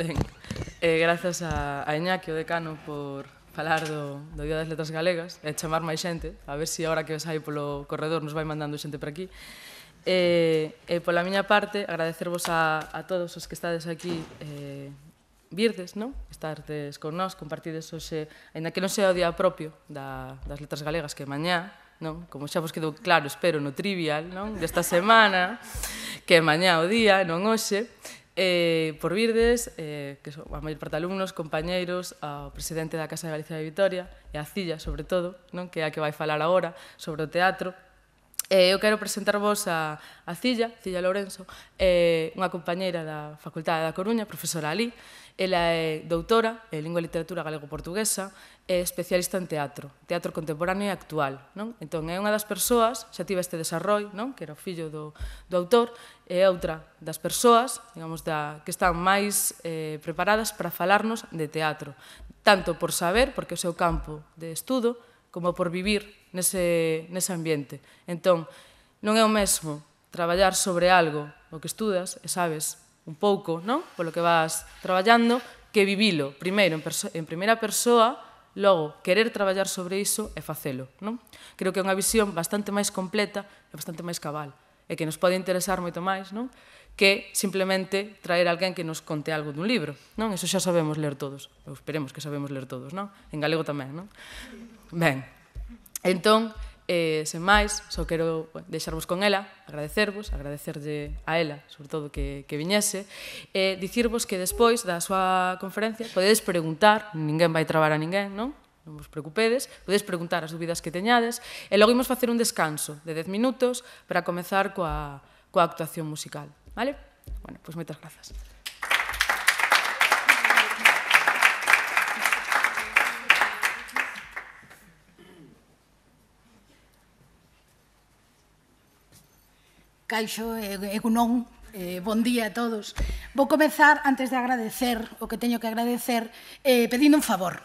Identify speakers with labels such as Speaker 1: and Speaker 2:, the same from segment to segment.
Speaker 1: Ben, eh, grazas a, a Iñaki, o decano, por falar do, do Día das Letras Galegas e chamar máis xente, a ver se si agora que hai polo corredor nos vai mandando xente para aquí. E, eh, e pola miña parte, agradecervos a, a todos os que estades aquí eh, virdes, non? Estardes con nós, compartides hoxe, ainda que non sea o día propio da, das letras galegas que mañá, non? Como xa vos quedou claro, espero, no trivial, non? Desta semana, que mañá o día, non hoxe, Eh, por virdes, eh, que son a maior parte alumnos, compañeiros, ao presidente da Casa de Galicia de Vitoria e a Cilla, sobre todo, non? que é a que vai falar agora sobre o teatro. Eh, eu quero presentarvos a, a Cilla, Cilla Lourenzo, eh, unha compañeira da Facultade da Coruña, profesora ali. Ela é doutora en Lingua e Literatura Galego-Portuguesa é especialista en teatro, teatro contemporáneo e actual. Non? Entón, é unha das persoas, xa tive este desarrollo, non? que era o fillo do, do autor, e outra das persoas, digamos, da, que están máis eh, preparadas para falarnos de teatro, tanto por saber, porque é o seu campo de estudo, como por vivir nese, nese ambiente. Entón, non é o mesmo traballar sobre algo o que estudas e sabes un pouco, non? Polo que vas traballando, que vivilo primeiro en, en primeira persoa, logo querer traballar sobre iso e facelo, non? Creo que é unha visión bastante máis completa e bastante máis cabal e que nos pode interesar moito máis, non? que simplemente traer alguén que nos conte algo dun libro, non? Eso xa sabemos ler todos, ou esperemos que sabemos ler todos, non? En galego tamén, non? Ben, entón, eh, sen máis, só quero bueno, deixarvos con ela, agradecervos, agradecerlle a ela, sobre todo que, que viñese, e eh, dicirvos que despois da súa conferencia podedes preguntar, ninguén vai trabar a ninguén, non? non vos preocupedes, podedes preguntar as dúbidas que teñades, e logo imos facer un descanso de 10 minutos para comezar coa, coa actuación musical, vale? Bueno, pois pues moitas grazas.
Speaker 2: Caixo e Gunón, eh, bon día a todos. Vou comezar, antes de agradecer o que teño que agradecer, eh, pedindo un favor.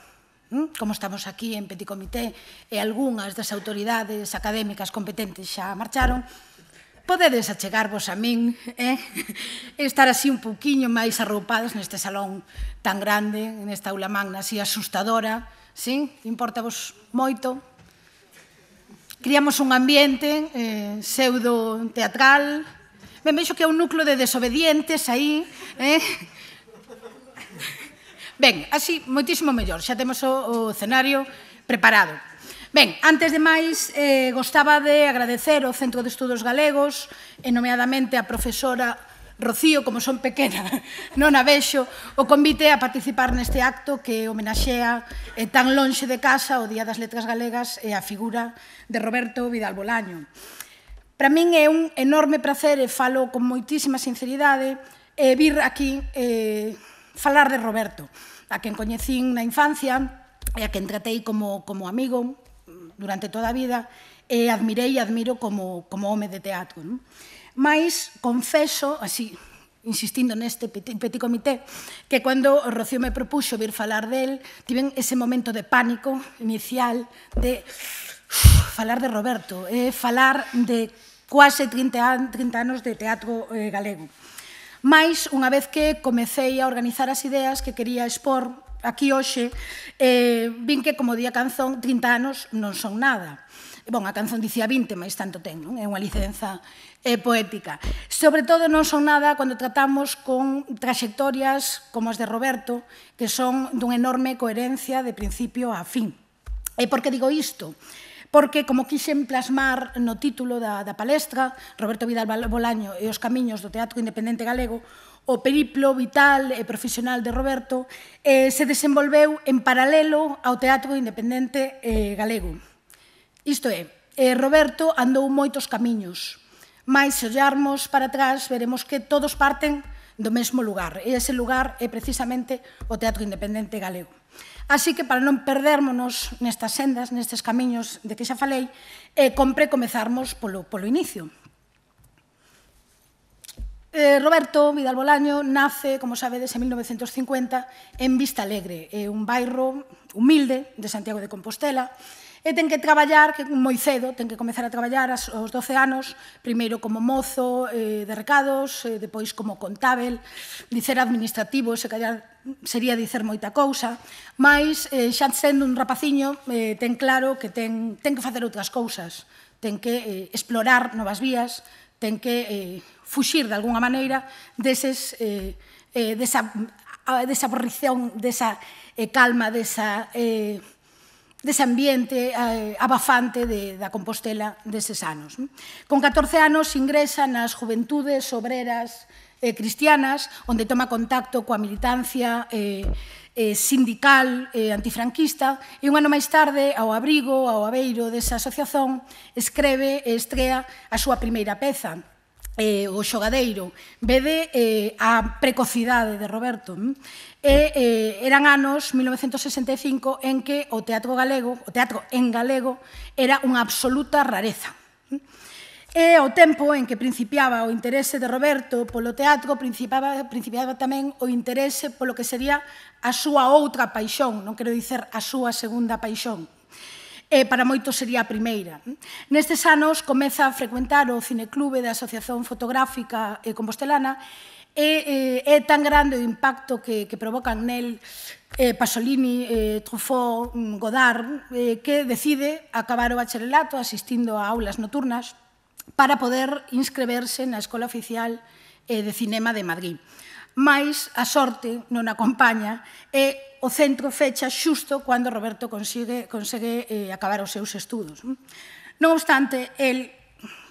Speaker 2: Hm? como estamos aquí en Petit Comité e algunhas das autoridades académicas competentes xa marcharon, podedes achegarvos a min eh? estar así un pouquiño máis arroupados neste salón tan grande, nesta aula magna así asustadora, sí? importa vos moito. Criamos un ambiente eh, pseudo teatral, ben vexo que é un núcleo de desobedientes aí, eh? Ben, así, moitísimo mellor, xa temos o, o cenario preparado. Ben, antes de máis, eh, gostaba de agradecer ao Centro de Estudos Galegos, e nomeadamente a profesora Rocío, como son pequena, non a vexo, o convite a participar neste acto que homenaxea eh, tan lonxe de casa o Día das Letras Galegas e a figura de Roberto Vidal Bolaño. Para min é un enorme placer, e falo con moitísima sinceridade, eh, vir aquí eh, falar de Roberto, a quen coñecín na infancia e a quen tratei como, como amigo durante toda a vida e admirei e admiro como, como home de teatro. Non? Mas confeso, así, insistindo neste petit comité, que cando Rocío me propuxo vir falar del, tiven ese momento de pánico inicial de falar de Roberto, eh, falar de quase 30 anos de teatro eh, galego. Mais, unha vez que comecei a organizar as ideas que quería expor aquí hoxe, eh, vin que, como día canzón, 30 anos non son nada. bon, a canzón dicía 20, mas tanto ten, non? É unha licenza eh, poética. Sobre todo non son nada cando tratamos con traxectorias como as de Roberto, que son dun enorme coherencia de principio a fin. E por que digo isto? porque, como quixen plasmar no título da, da palestra, Roberto Vidal Bolaño e os camiños do Teatro Independente Galego, o periplo vital e profesional de Roberto eh, se desenvolveu en paralelo ao Teatro Independente eh, Galego. Isto é, eh, Roberto andou moitos camiños, mas se ollarmos para atrás veremos que todos parten do mesmo lugar, e ese lugar é precisamente o Teatro Independente Galego. Así que para non perdérmonos nestas sendas, nestes camiños de que xa falei, eh, compre comezarmos polo, polo inicio. Eh, Roberto Vidal Bolaño nace, como sabedes, en 1950 en Vista Alegre, eh, un bairro humilde de Santiago de Compostela, e ten que traballar que moi cedo, ten que comezar a traballar aos 12 anos, primeiro como mozo eh, de recados, eh, depois como contábel, dicer administrativo, se callar sería dicer moita cousa, mas eh, xa sendo un rapaciño eh, ten claro que ten, ten que facer outras cousas, ten que eh, explorar novas vías, ten que eh, fuxir de alguna maneira deses, eh, eh, desa, desa desa eh, calma, desa... Eh, dese ambiente eh, abafante de, da Compostela deses anos. Con 14 anos ingresa nas juventudes obreras eh, cristianas, onde toma contacto coa militancia eh, eh, sindical eh, antifranquista e un ano máis tarde, ao abrigo, ao abeiro desa asociación, escreve e estrea a súa primeira peza, eh, o xogadeiro. Vede eh, a precocidade de Roberto e eh, eran anos 1965 en que o teatro galego, o teatro en galego era unha absoluta rareza. E o tempo en que principiaba o interese de Roberto polo teatro, principiaba, principiaba tamén o interese polo que sería a súa outra paixón, non quero dicer a súa segunda paixón, e para moitos sería a primeira. Nestes anos comeza a frecuentar o cineclube da Asociación Fotográfica Compostelana e, é, eh, é tan grande o impacto que, que provocan nel eh, Pasolini, eh, Truffaut, mm, Godard, eh, que decide acabar o bacharelato asistindo a aulas nocturnas para poder inscreverse na Escola Oficial eh, de Cinema de Madrid. Mais a sorte non acompaña e o centro fecha xusto cando Roberto consigue, consegue eh, acabar os seus estudos. Non obstante, el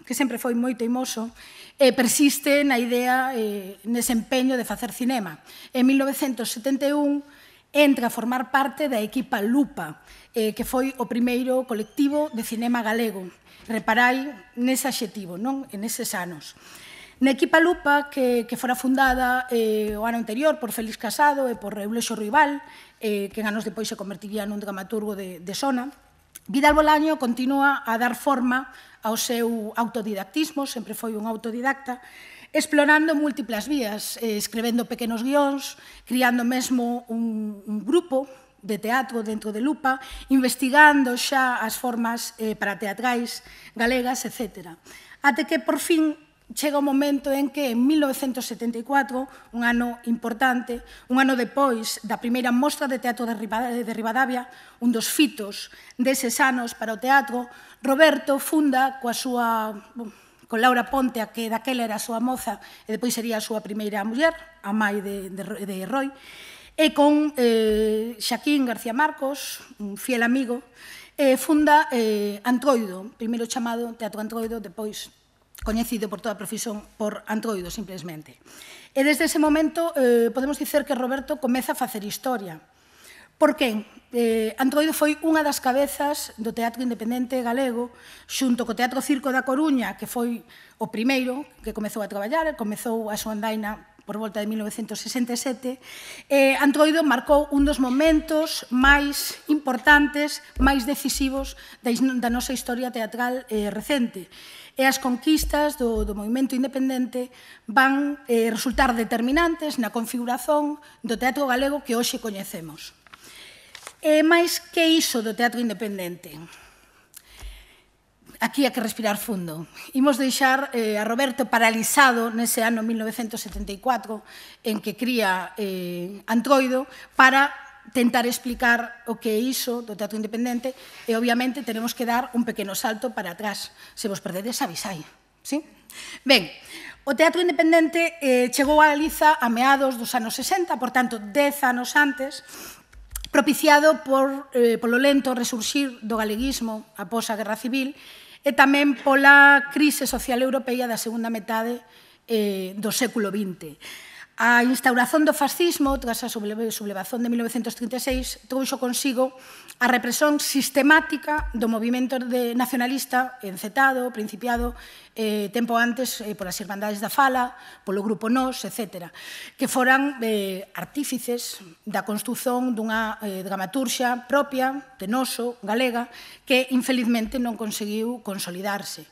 Speaker 2: que sempre foi moi teimoso, e eh, persiste na idea eh, nese empeño de facer cinema. En 1971 entra a formar parte da equipa Lupa, eh, que foi o primeiro colectivo de cinema galego. Reparai nese adxetivo, non? en eses anos. Na equipa Lupa, que, que fora fundada eh, o ano anterior por Félix Casado e por Eulexo Rival, eh, que en anos depois se convertiría nun dramaturgo de, de Sona, Vidal Bolaño continúa a dar forma ao seu autodidactismo, sempre foi un autodidacta, explorando múltiplas vías, eh, escribendo pequenos guións, criando mesmo un, un grupo de teatro dentro de Lupa, investigando xa as formas eh, para teatrais galegas, etc. Até que por fin chega o momento en que en 1974, un ano importante, un ano depois da primeira mostra de teatro de Rivadavia, un dos fitos deses anos para o teatro, Roberto funda coa súa con Laura Ponte, a que daquela era a súa moza e depois sería a súa primeira muller, a mai de, de, de Roy, e con eh, Xaquín García Marcos, un fiel amigo, eh, funda eh, Antroido, primeiro chamado Teatro Antroido, depois coñecido por toda a profesión por antroido, simplemente. E desde ese momento eh, podemos dicer que Roberto comeza a facer historia. Por que? Eh, Antroido foi unha das cabezas do Teatro Independente Galego xunto co Teatro Circo da Coruña, que foi o primeiro que comezou a traballar, comezou a súa andaina por volta de 1967, eh, Antroido marcou un dos momentos máis importantes, máis decisivos da, da nosa historia teatral eh, recente. E as conquistas do, do movimento independente van eh, resultar determinantes na configuración do teatro galego que hoxe coñecemos. E máis que iso do teatro independente? Aquí hai que respirar fundo. Imos deixar eh, a Roberto paralizado nese ano 1974 en que cría eh, Antroido para tentar explicar o que é iso do teatro independente e obviamente tenemos que dar un pequeno salto para atrás. Se vos perdedes avisai. ¿sí? Ben, o teatro independente eh, chegou a Galiza a meados dos anos 60, por tanto, 10 anos antes, propiciado por, eh, polo lento resurxir do galeguismo após a Guerra Civil e tamén pola crise social europea da segunda metade eh, do século XX. A instauración do fascismo tras a sublevación de 1936 trouxo consigo a represión sistemática do movimento de nacionalista encetado, principiado eh, tempo antes eh, polas Irmandades da Fala, polo Grupo Nos, etc. Que foran eh, artífices da construción dunha eh, dramaturxa propia, tenoso, galega, que infelizmente non conseguiu consolidarse.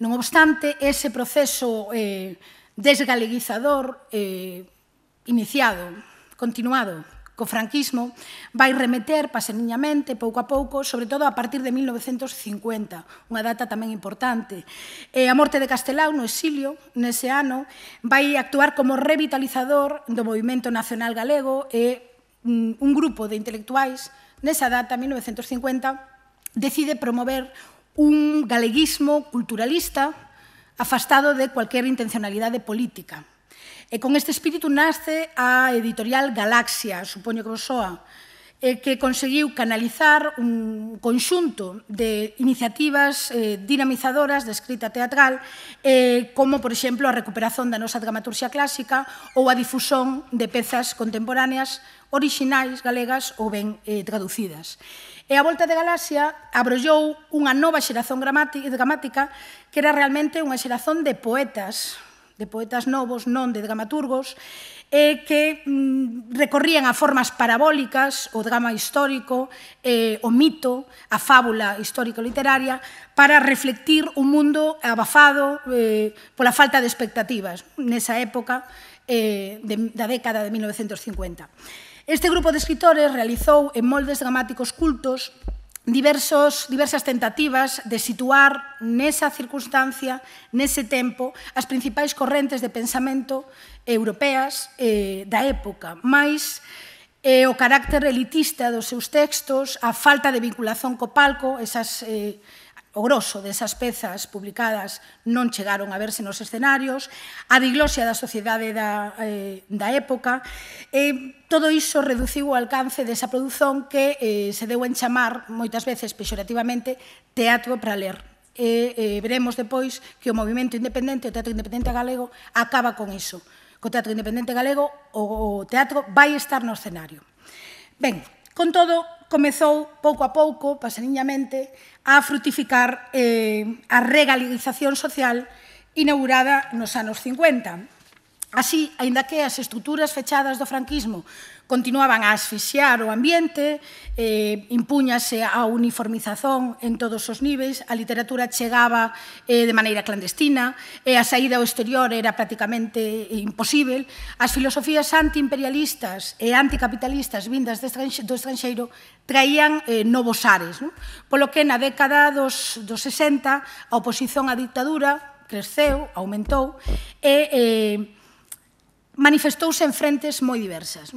Speaker 2: Non obstante, ese proceso eh, desgaleguizador eh, iniciado, continuado, co franquismo, vai remeter paseniñamente, pouco a pouco, sobre todo a partir de 1950, unha data tamén importante. E eh, a morte de Castelao no exilio, nese ano, vai actuar como revitalizador do movimento nacional galego e mm, un grupo de intelectuais, nesa data, 1950, decide promover un galeguismo culturalista afastado de cualquier intencionalidade política. E con este espírito nace a editorial Galaxia, supoño que vos soa, que conseguiu canalizar un conxunto de iniciativas eh, dinamizadoras de escrita teatral, eh, como, por exemplo, a recuperación da nosa dramaturxia clásica ou a difusión de pezas contemporáneas orixinais galegas ou ben eh, traducidas. E a Volta de Galaxia abrollou unha nova xeración gramática que era realmente unha xerazón de poetas, de poetas novos, non de dramaturgos, e que mm, recorrían a formas parabólicas, o drama histórico, eh, o mito, a fábula histórico-literaria, para reflectir un mundo abafado eh, pola falta de expectativas nesa época eh, de, da década de 1950. Este grupo de escritores realizou en moldes dramáticos cultos diversos, diversas tentativas de situar nesa circunstancia, nese tempo, as principais correntes de pensamento europeas eh, da época, máis eh, o carácter elitista dos seus textos, a falta de vinculación co palco, esas eh, o grosso desas pezas publicadas non chegaron a verse nos escenarios, a diglosia da sociedade da, eh, da época, e todo iso reduciu o alcance desa produción que eh, se deu en chamar, moitas veces pexorativamente, teatro para ler. E, eh, veremos depois que o movimento independente, o teatro independente galego, acaba con iso. Co teatro independente galego, o, o teatro vai estar no escenario. Ben, con todo, comezou pouco a pouco, pasariñamente, a frutificar eh, a regalización social inaugurada nos anos 50. Así, aínda que as estruturas fechadas do franquismo continuaban a asfixiar o ambiente, eh, impúñase a uniformización en todos os niveis, a literatura chegaba eh, de maneira clandestina, e a saída ao exterior era prácticamente imposível, as filosofías antiimperialistas e anticapitalistas vindas do estranxeiro traían eh, novos ares, non? polo que na década dos, dos 60 a oposición á dictadura cresceu, aumentou, e... Eh, manifestouse en frentes moi diversas.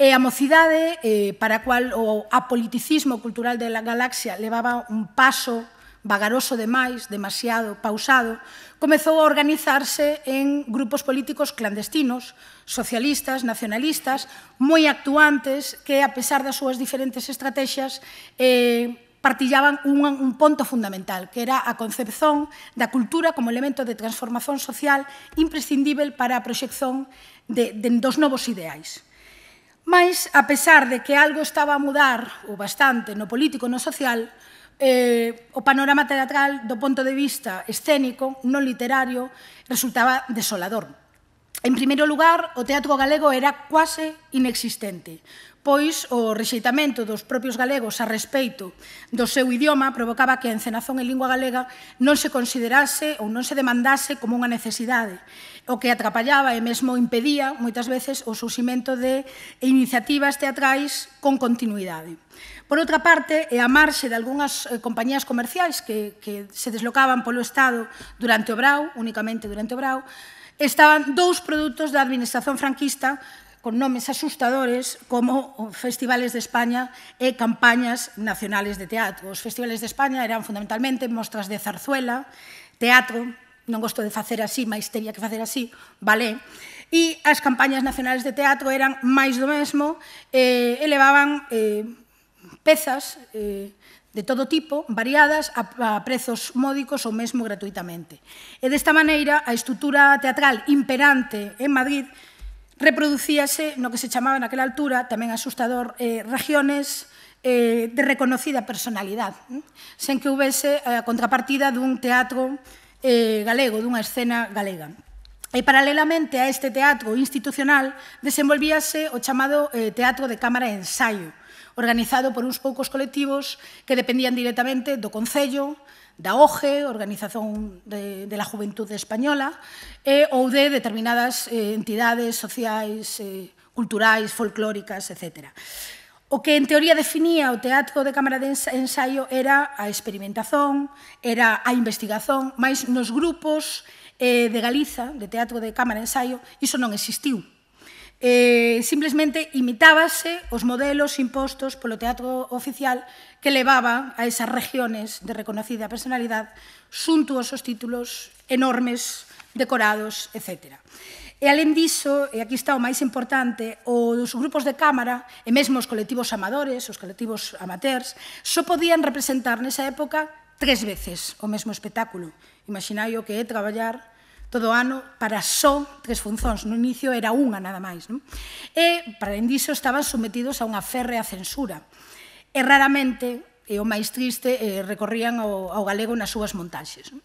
Speaker 2: E a mocidade, eh, para a cual o apoliticismo cultural da galaxia levaba un paso vagaroso demais, demasiado pausado, comezou a organizarse en grupos políticos clandestinos, socialistas, nacionalistas, moi actuantes, que, a pesar das súas diferentes estrategias, eh, partillaban un, un ponto fundamental, que era a concepción da cultura como elemento de transformación social imprescindível para a proxección de, de, dos novos ideais. Mas, a pesar de que algo estaba a mudar, ou bastante, no político e no social, eh, o panorama teatral do punto de vista escénico, non literario, resultaba desolador. En primeiro lugar, o teatro galego era quase inexistente, pois o rexeitamento dos propios galegos a respeito do seu idioma provocaba que a encenazón en lingua galega non se considerase ou non se demandase como unha necesidade, o que atrapallaba e mesmo impedía moitas veces o surximento de iniciativas teatrais con continuidade. Por outra parte, e a marxe de algunhas eh, compañías comerciais que, que se deslocaban polo Estado durante o Brau, únicamente durante o Brau, estaban dous produtos da administración franquista con nomes asustadores como festivales de España e campañas nacionales de teatro. Os festivales de España eran fundamentalmente mostras de zarzuela, teatro, non gosto de facer así, máis teria que facer así, valé, e as campañas nacionales de teatro eran máis do mesmo, eh, elevaban eh, pezas eh, de todo tipo, variadas, a, prezos módicos ou mesmo gratuitamente. E desta maneira, a estrutura teatral imperante en Madrid reproducíase no que se chamaba naquela altura, tamén asustador, eh, regiones eh, de reconocida personalidade, eh? sen que houvese eh, a contrapartida dun teatro eh, galego, dunha escena galega. E paralelamente a este teatro institucional desenvolvíase o chamado eh, teatro de cámara e ensaio, organizado por uns poucos colectivos que dependían directamente do Concello, da OGE, Organización de, de la Juventude Española, e, ou de determinadas eh, entidades sociais, eh, culturais, folclóricas, etc. O que en teoría definía o teatro de cámara de ensaio era a experimentación, era a investigación, máis nos grupos eh, de Galiza, de teatro de cámara de ensaio, iso non existiu eh, simplemente imitábase os modelos impostos polo teatro oficial que levaba a esas regiones de reconocida personalidade suntuosos títulos enormes, decorados, etc. E alén diso, e aquí está o máis importante, os grupos de cámara e mesmo os colectivos amadores, os colectivos amateurs, só podían representar nesa época tres veces o mesmo espectáculo. Imaginai o que é traballar todo o ano para só tres funcións. No inicio era unha nada máis. Non? E, para indiso, estaban sometidos a unha férrea censura. E raramente, e o máis triste, eh, recorrían ao, ao galego nas súas montaxes. Non?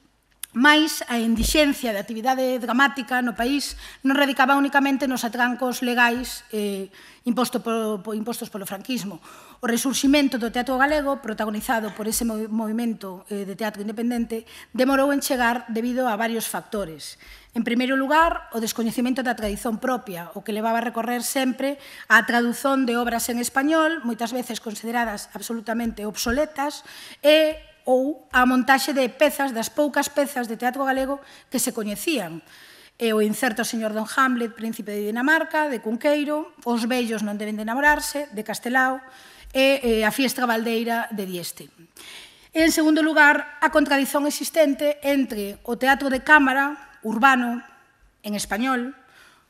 Speaker 2: Mais a endixencia da actividade dramática no país non radicaba únicamente nos atrancos legais eh, imposto polo, impostos polo franquismo. O resurximento do teatro galego, protagonizado por ese movimento eh, de teatro independente, demorou en chegar debido a varios factores. En primeiro lugar, o descoñecimento da tradición propia, o que levaba a recorrer sempre a traduzón de obras en español, moitas veces consideradas absolutamente obsoletas, e ou a montaxe de pezas, das poucas pezas de teatro galego que se coñecían. E o incerto señor Don Hamlet, príncipe de Dinamarca, de Cunqueiro, Os vellos non deben de enamorarse, de Castelao, e, e eh, a fiesta baldeira de Dieste. en segundo lugar, a contradición existente entre o teatro de cámara urbano en español,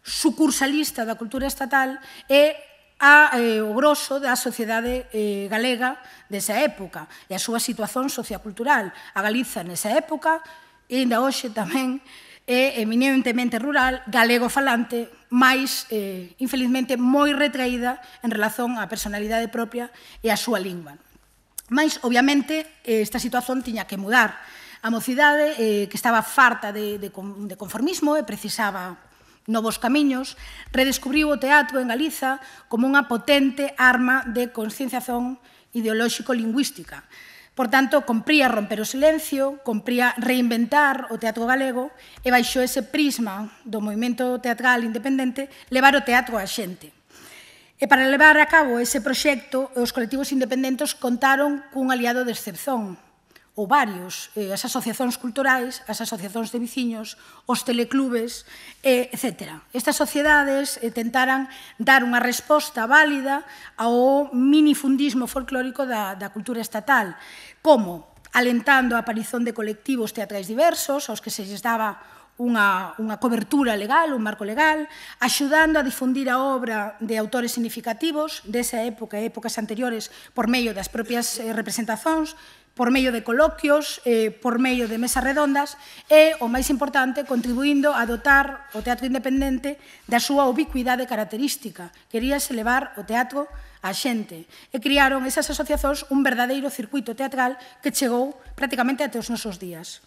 Speaker 2: sucursalista da cultura estatal, e a, eh, o grosso da sociedade eh, galega desa época e a súa situación sociocultural. A Galiza nesa época, e ainda hoxe tamén, é eminentemente rural, galego falante, máis, eh, infelizmente, moi retraída en relación á personalidade propia e á súa lingua. Mais, obviamente, eh, esta situación tiña que mudar. A mocidade, eh, que estaba farta de, de, de conformismo e precisaba novos camiños, redescubriu o teatro en Galiza como unha potente arma de concienciazón ideolóxico-lingüística. Por tanto, compría romper o silencio, compría reinventar o teatro galego e baixo ese prisma do movimento teatral independente levar o teatro á xente. E para levar a cabo ese proxecto, os colectivos independentes contaron cun aliado de excepción, ou varios, eh, as asociacións culturais, as asociacións de veciños, os teleclubes, eh, etc. Estas sociedades eh, tentaran dar unha resposta válida ao minifundismo folclórico da, da cultura estatal, como alentando a aparición de colectivos teatrais diversos, aos que se lles daba unha, unha cobertura legal, un marco legal, axudando a difundir a obra de autores significativos desa época e épocas anteriores por medio das propias eh, representazóns, por medio de coloquios, eh, por medio de mesas redondas e, o máis importante, contribuindo a dotar o teatro independente da súa ubicuidade característica. Queríase levar o teatro á xente e criaron esas asociazóns un verdadeiro circuito teatral que chegou prácticamente até os nosos días.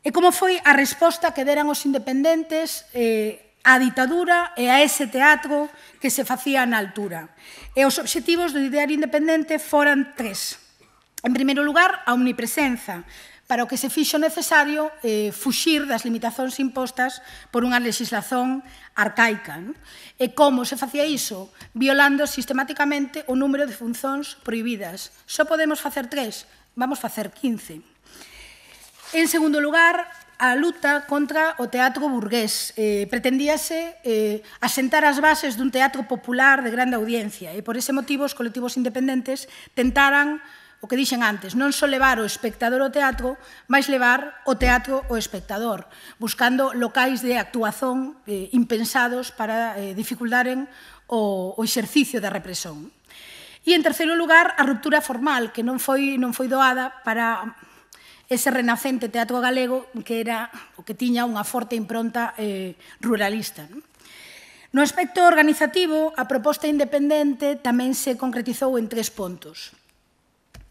Speaker 2: E como foi a resposta que deran os independentes eh, á ditadura e a ese teatro que se facía na altura. E os obxectivos do ideario independente foran tres. En primeiro lugar, a omnipresenza, para o que se fixo necesario eh, fuxir das limitacións impostas por unha legislación arcaica. Non? E como se facía iso? Violando sistemáticamente o número de funcións prohibidas. Só podemos facer tres, vamos facer 15. En segundo lugar, a luta contra o teatro burgués. Eh, pretendíase eh, asentar as bases dun teatro popular de grande audiencia e por ese motivo os colectivos independentes tentaran o que dixen antes, non só levar o espectador ao teatro, máis levar o teatro ao espectador, buscando locais de actuación eh, impensados para eh, dificultaren o, o exercicio da represión. E, en terceiro lugar, a ruptura formal, que non foi, non foi doada para ese renacente teatro galego que era o que tiña unha forte impronta eh, ruralista. Non? No aspecto organizativo, a proposta independente tamén se concretizou en tres pontos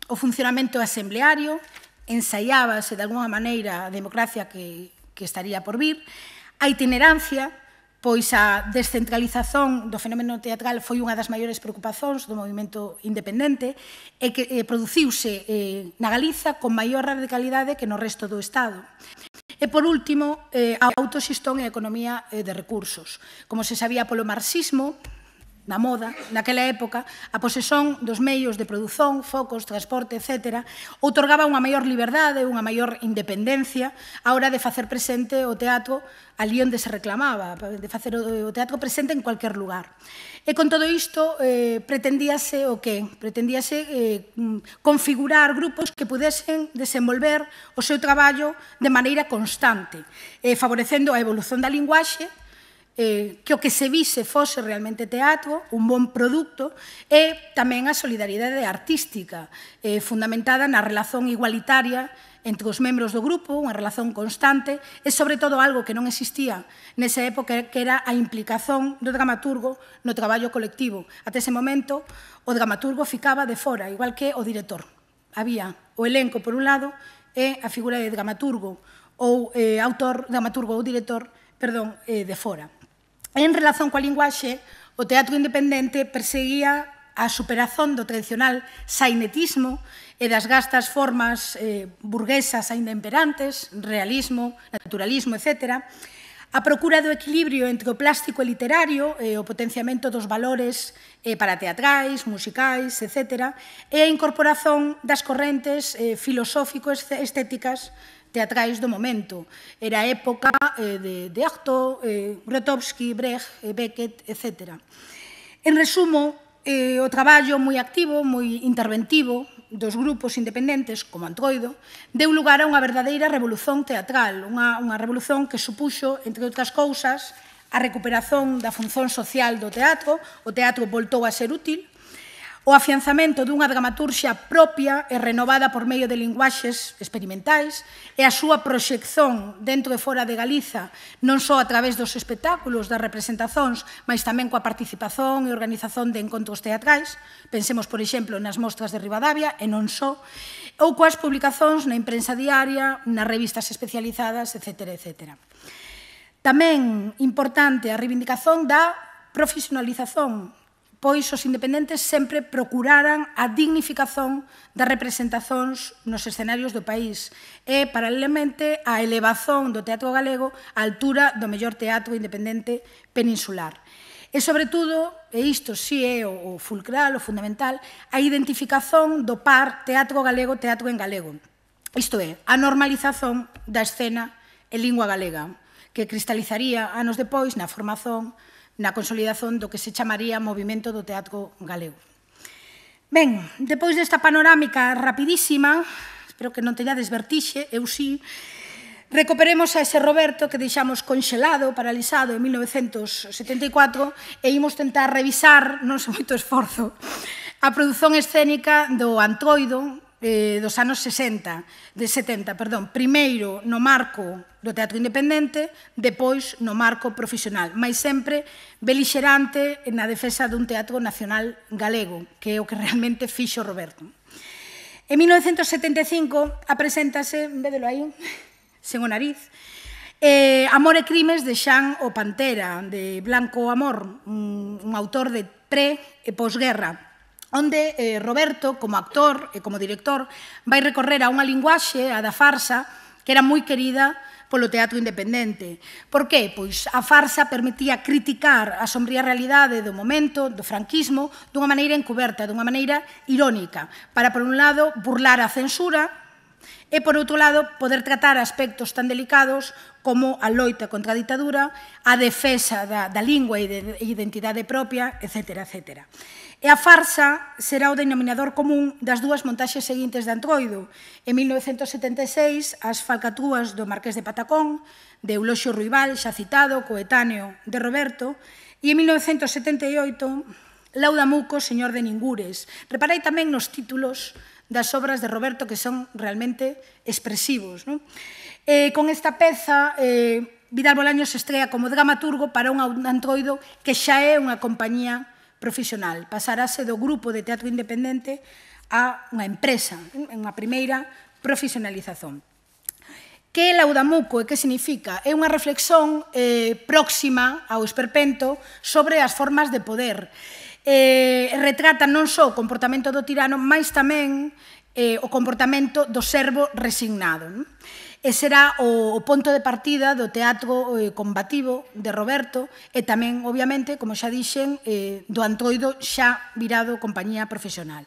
Speaker 2: o funcionamento asembleario, ensaiábase de alguna maneira a democracia que, que estaría por vir, a itinerancia, pois a descentralización do fenómeno teatral foi unha das maiores preocupacións do movimento independente e que eh, produciuse eh, na Galiza con maior radicalidade que no resto do Estado. E, por último, eh, a autoxistón e a economía eh, de recursos. Como se sabía polo marxismo, na moda, naquela época, a posesión dos meios de produción, focos, transporte, etc., outorgaba unha maior liberdade, unha maior independencia a hora de facer presente o teatro ali onde se reclamaba, de facer o teatro presente en cualquier lugar. E con todo isto eh, pretendíase o que? Pretendíase eh, configurar grupos que pudesen desenvolver o seu traballo de maneira constante, eh, favorecendo a evolución da linguaxe, eh, que o que se vise fose realmente teatro, un bon produto, e tamén a solidaridade artística, eh, fundamentada na relación igualitaria entre os membros do grupo, unha relación constante, e sobre todo algo que non existía nesa época, que era a implicación do dramaturgo no traballo colectivo. Até ese momento, o dramaturgo ficaba de fora, igual que o director. Había o elenco, por un lado, e a figura de dramaturgo ou eh, autor, dramaturgo ou director, perdón, eh, de fora. En relación coa linguaxe, o teatro independente perseguía a superación do tradicional sainetismo e das gastas formas eh, burguesas aínda imperantes, realismo, naturalismo, etc., a procura do equilibrio entre o plástico e literario e eh, o potenciamento dos valores eh, para teatrais, musicais, etc., e a incorporación das correntes eh, filosófico-estéticas teatrais do momento. Era época eh, de, de Acto, eh, Grotowski, Brecht, eh, Beckett, etc. En resumo, eh, o traballo moi activo, moi interventivo dos grupos independentes, como Antroido, deu lugar a unha verdadeira revolución teatral, unha, unha revolución que supuxo, entre outras cousas, a recuperación da función social do teatro, o teatro voltou a ser útil, o afianzamento dunha dramaturxia propia e renovada por medio de linguaxes experimentais e a súa proxección dentro e fora de Galiza, non só a través dos espectáculos, das representazóns, mas tamén coa participación e organización de encontros teatrais, pensemos, por exemplo, nas mostras de Rivadavia e non só, ou coas publicacións na imprensa diaria, nas revistas especializadas, etc. etc. Tamén importante a reivindicación da profesionalización pois os independentes sempre procuraran a dignificación das representazóns nos escenarios do país e, paralelamente, a elevazón do teatro galego á altura do mellor teatro independente peninsular. E, sobretudo, e isto si é o fulcral, o fundamental, a identificación do par teatro galego-teatro en galego. Isto é, a normalización da escena en lingua galega, que cristalizaría anos depois na formación na consolidación do que se chamaría movimento do teatro galego. Ben, depois desta panorámica rapidísima, espero que non teñades vertixe, eu sí, Recuperemos a ese Roberto que deixamos conxelado, paralizado en 1974 e imos tentar revisar, non sei moito esforzo, a produción escénica do Antroido, eh, dos anos 60, de 70, perdón, primeiro no marco do teatro independente, depois no marco profesional, máis sempre belixerante na defesa dun teatro nacional galego, que é o que realmente fixo Roberto. En 1975 apreséntase, vedelo aí, sen o nariz, eh, Amor e crimes de Xan o Pantera, de Blanco Amor, un, un autor de pre e posguerra, onde eh, Roberto, como actor e como director, vai recorrer a unha linguaxe, a da farsa, que era moi querida polo teatro independente. Por que? Pois a farsa permitía criticar a sombría realidade do momento, do franquismo, dunha maneira encuberta, dunha maneira irónica, para, por un lado, burlar a censura e, por outro lado, poder tratar aspectos tan delicados como a loita contra a ditadura, a defesa da, da lingua e de identidade propia, etc. etcétera. etcétera. E a farsa será o denominador común das dúas montaxes seguintes de Antroido. En 1976, as falcatúas do Marqués de Patacón, de Euloxio Ruibal, xa citado, coetáneo de Roberto, e en 1978, Lauda Muco, señor de Ningures. Reparei tamén nos títulos das obras de Roberto que son realmente expresivos. Non? Eh, con esta peza, eh, Vidal Bolaños estrea como dramaturgo para un antroido que xa é unha compañía profesional. Pasarase do grupo de teatro independente a unha empresa, unha primeira profesionalización. Que é Laudamuco e que significa? É unha reflexión eh, próxima ao esperpento sobre as formas de poder. Eh, retrata non só o comportamento do tirano, mas tamén eh, o comportamento do servo resignado. Non? e será o, o ponto de partida do teatro eh, combativo de Roberto e tamén, obviamente, como xa dixen, eh, do antroido xa virado compañía profesional.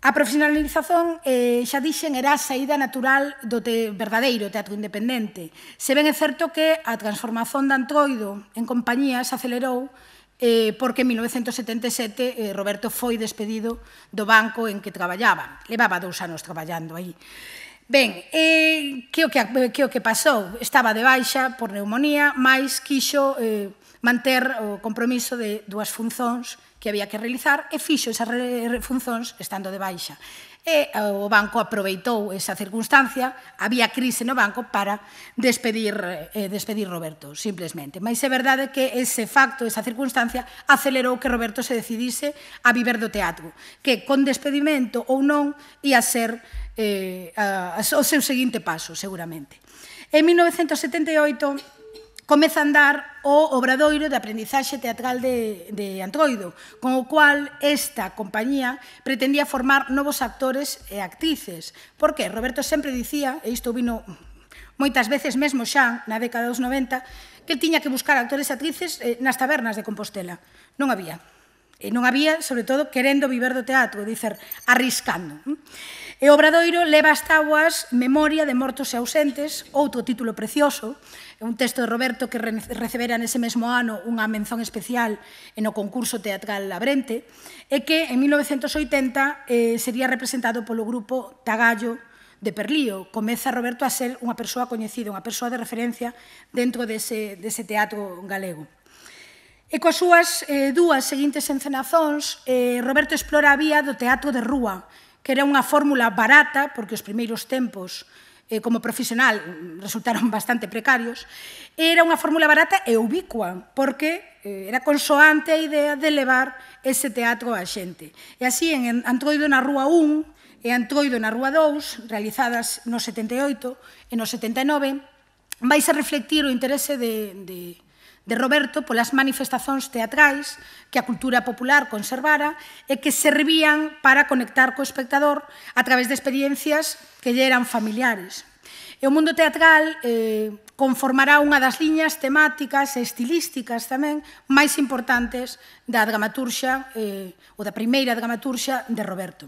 Speaker 2: A profesionalización, eh, xa dixen, era a saída natural do te verdadeiro teatro independente. Se ben é certo que a transformación de Antroido en compañía se acelerou eh, porque en 1977 eh, Roberto foi despedido do banco en que traballaba. Levaba dous anos traballando aí. Ben, eh, que o que, que o que pasou? Estaba de baixa por neumonía, máis quixo eh, manter o compromiso de dúas funzóns que había que realizar e fixo esas funzóns estando de baixa e o banco aproveitou esa circunstancia, había crise no banco para despedir, eh, despedir Roberto, simplemente. Mas é verdade que ese facto, esa circunstancia, acelerou que Roberto se decidise a viver do teatro, que con despedimento ou non ia ser eh, a, a, o seu seguinte paso, seguramente. En 1978, comeza a andar o obradoiro de aprendizaxe teatral de, de Antroido, con o cual esta compañía pretendía formar novos actores e actrices. Por que? Roberto sempre dicía, e isto vino moitas veces mesmo xa na década dos 90, que el tiña que buscar actores e actrices eh, nas tabernas de Compostela. Non había. E non había, sobre todo, querendo viver do teatro, dicer, arriscando. E Obradoiro leva as taguas Memoria de mortos e ausentes, outro título precioso, un texto de Roberto que recebera nese mesmo ano unha menzón especial no concurso teatral Labrente, e que en 1980 eh, sería representado polo grupo Tagallo de Perlío. Comeza Roberto a ser unha persoa coñecida, unha persoa de referencia dentro dese, dese teatro galego. E coas súas eh, dúas seguintes encenazóns, eh, Roberto explora a vía do teatro de rúa, que era unha fórmula barata, porque os primeiros tempos eh, como profesional mm, resultaron bastante precarios, era unha fórmula barata e ubicua, porque eh, era consoante a idea de levar ese teatro á xente. E así, en Antroido na Rúa 1 e Antroido na Rúa 2, realizadas no 78 e no 79, vais a reflectir o interese de, de de Roberto polas manifestazóns teatrais que a cultura popular conservara e que servían para conectar co espectador a través de experiencias que lle eran familiares. E o mundo teatral eh, conformará unha das liñas temáticas e estilísticas tamén máis importantes da dramaturxa eh, ou da primeira dramaturxa de Roberto.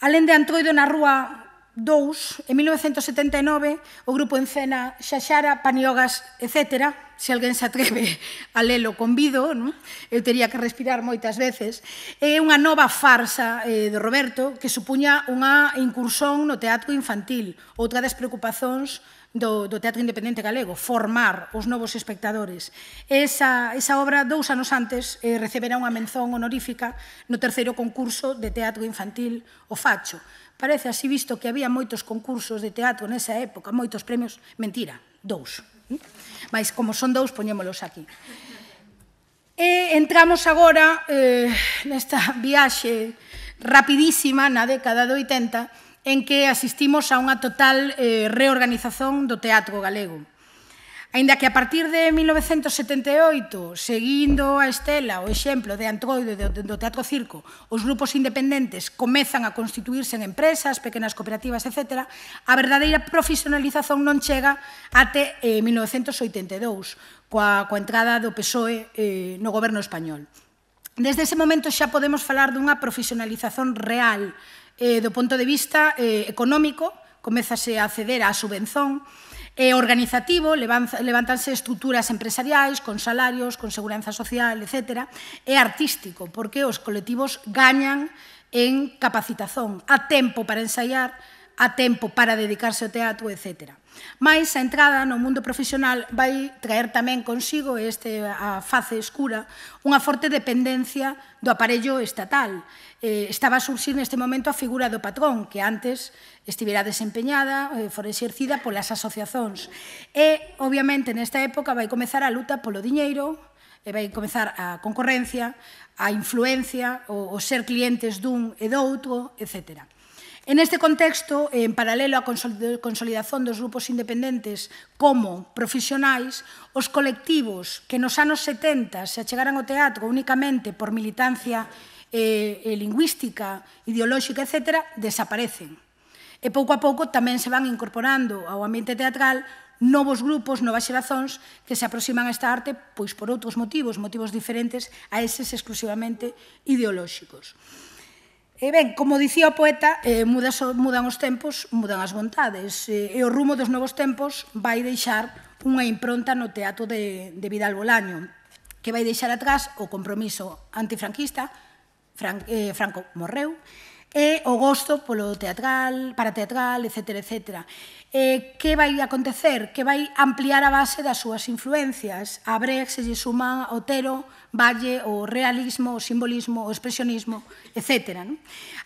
Speaker 2: Alén de Antroido na Rúa 2, en 1979, o grupo encena Xaxara, Paniogas, etc. Se alguén se atreve a lelo, convido, non? eu tería que respirar moitas veces. É unha nova farsa eh, de Roberto que supuña unha incursión no teatro infantil, outra das preocupacións do, do Teatro Independente Galego, formar os novos espectadores. Esa, esa obra, dous anos antes, eh, recebera unha menzón honorífica no terceiro concurso de teatro infantil, o Facho. Parece así visto que había moitos concursos de teatro nesa época, moitos premios, mentira, dous. Mais como son dous, poñémolos aquí. E entramos agora eh, nesta viaxe rapidísima na década do 80 en que asistimos a unha total eh, reorganización do teatro galego Ainda que a partir de 1978, seguindo a estela o exemplo de Antroido do Teatro Circo, os grupos independentes comezan a constituirse en empresas, pequenas cooperativas, etc., a verdadeira profesionalización non chega até eh, 1982, coa, coa entrada do PSOE eh, no goberno español. Desde ese momento xa podemos falar dunha profesionalización real eh, do punto de vista eh, económico, comezase a ceder á subvención, E organizativo, levántanse estruturas empresariais, con salarios, con seguranza social, etc. E artístico, porque os colectivos gañan en capacitazón, a tempo para ensaiar, a tempo para dedicarse ao teatro, etcétera. Mais a entrada no mundo profesional vai traer tamén consigo este a face escura unha forte dependencia do aparello estatal. Eh, estaba a surxir neste momento a figura do patrón, que antes estivera desempeñada, eh, fora exercida polas asociacións. E, obviamente, nesta época vai comezar a luta polo diñeiro, e vai comezar a concorrencia, a influencia, o, o ser clientes dun e doutro, outro, etcétera. En este contexto, en paralelo á consolidación dos grupos independentes como profesionais, os colectivos que nos anos 70 se achegaran ao teatro únicamente por militancia eh, eh lingüística, ideolóxica, etc., desaparecen. E pouco a pouco tamén se van incorporando ao ambiente teatral novos grupos, novas xerazóns que se aproximan a esta arte pois por outros motivos, motivos diferentes a eses exclusivamente ideolóxicos. E ben, como dicía o poeta, eh, mudas, mudan os tempos, mudan as vontades. Eh, e o rumo dos novos tempos vai deixar unha impronta no teatro de, de Vidal Bolaño, que vai deixar atrás o compromiso antifranquista, Fran, eh, Franco morreu, e o gosto polo teatral, para teatral, etc. etc. E que vai acontecer? Que vai ampliar a base das súas influencias. A Brex se suma Otero, valle o realismo, o simbolismo, o expresionismo, etc. Non?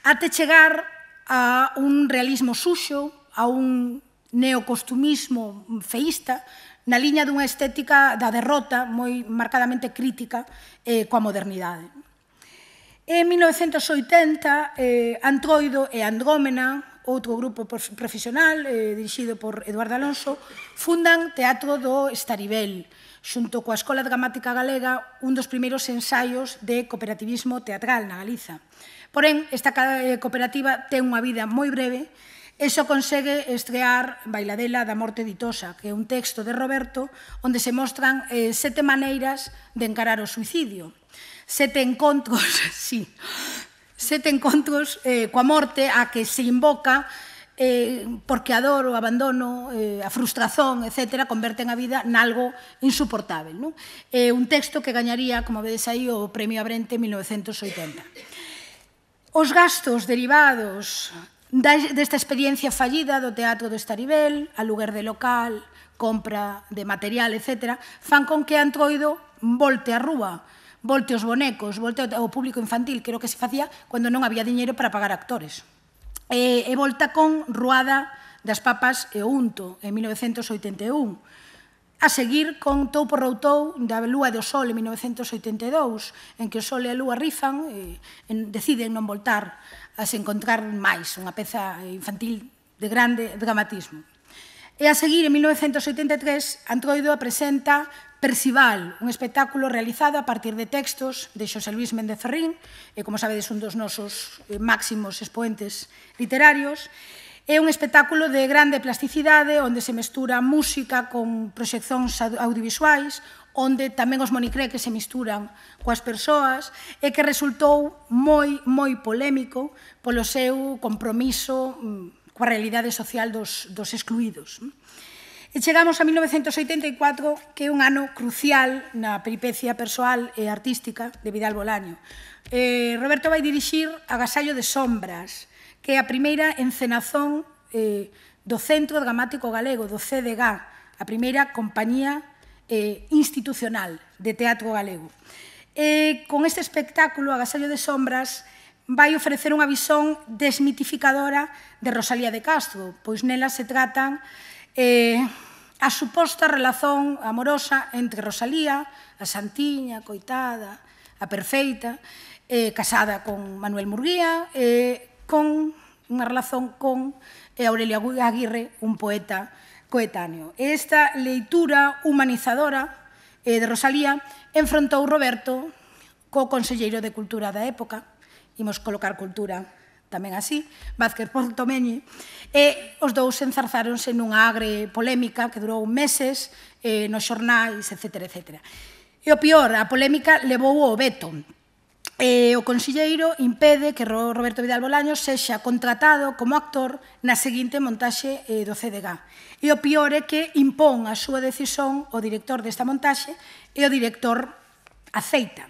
Speaker 2: Até chegar a un realismo suxo, a un neocostumismo feísta, na liña dunha estética da derrota moi marcadamente crítica eh, coa modernidade. En 1980, eh, Antroido e Andrómena, outro grupo profesional eh, dirixido por Eduardo Alonso, fundan Teatro do Estaribel, xunto coa Escola Dramática Galega, un dos primeiros ensaios de cooperativismo teatral na Galiza. Porén, esta eh, cooperativa ten unha vida moi breve e só consegue estrear Bailadela da morte ditosa, que é un texto de Roberto onde se mostran eh, sete maneiras de encarar o suicidio. Sete encontros, sí, sete encontros eh, coa morte a que se invoca eh, porque a dor, o abandono, eh, a frustración, etc., converten a vida nalgo insuportável. Non? Eh, un texto que gañaría, como vedes aí, o Premio Abrente 1980. Os gastos derivados desta experiencia fallida do Teatro do Estaribel, aluguer de local, compra de material, etc., fan con que Antroido volte a rúa, volte os bonecos, volte ao público infantil, que era o que se facía cando non había diñeiro para pagar actores e, eh, e volta con Ruada das Papas e Unto, en 1981. A seguir con Tou por Routou da Lúa do Sol en 1982, en que o Sol e a Lúa rifan e, eh, deciden non voltar a se encontrar máis, unha peza infantil de grande dramatismo. E a seguir, en 1983, Antroido presenta Percival, un espectáculo realizado a partir de textos de Xosé Luis Méndez Ferrín, e, como sabedes, un dos nosos eh, máximos expoentes literarios, É un espectáculo de grande plasticidade onde se mestura música con proxeccións audiovisuais, onde tamén os monicreques se misturan coas persoas e que resultou moi, moi polémico polo seu compromiso mm, coa realidade social dos, dos excluídos. Non? E chegamos a 1984, que é un ano crucial na peripecia persoal e artística de Vidal Bolaño. Eh, Roberto vai dirixir Agasallo de Sombras, que é a primeira encenazón eh, do Centro Dramático Galego, do CDG, a primeira compañía eh, institucional de teatro galego. Eh, con este espectáculo, Agasallo de Sombras, vai ofrecer unha visón desmitificadora de Rosalía de Castro, pois nela se tratan eh, a suposta relación amorosa entre Rosalía, a Santiña, a coitada, a perfeita, eh, casada con Manuel Murguía, eh, con unha relación con eh, Aurelio Aguirre, un poeta coetáneo. Esta leitura humanizadora eh, de Rosalía enfrontou Roberto co Conselleiro de Cultura da época, imos colocar cultura tamén así, Vázquez Pontomeñe, e os dous enzarzáronse nunha agre polémica que durou meses eh, nos xornais, etc. etc. E o pior, a polémica levou ao veto. E o conselleiro impede que Roberto Vidal Bolaños sexa contratado como actor na seguinte montaxe eh, do CDG. E o pior é que impón a súa decisión o director desta montaxe e o director aceita.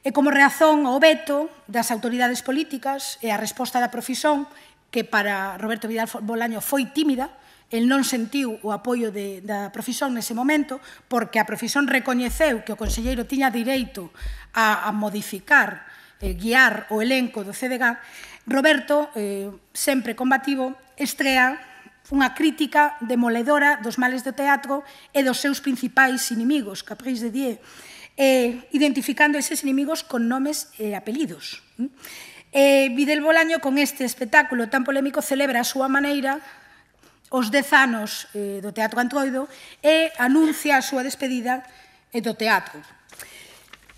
Speaker 2: E como reazón ao veto das autoridades políticas e a resposta da profesión, que para Roberto Vidal Bolaño foi tímida, el non sentiu o apoio de, da profesión nese momento, porque a profesión recoñeceu que o conselleiro tiña direito a, a modificar, eh, guiar o elenco do CDG, Roberto, eh, sempre combativo, estrea unha crítica demoledora dos males do teatro e dos seus principais inimigos, Caprice de Dieu, eh, identificando eses inimigos con nomes e eh, apelidos. Eh, Videl Bolaño, con este espectáculo tan polémico, celebra a súa maneira os dez anos eh, do Teatro Antroido e anuncia a súa despedida eh, do teatro.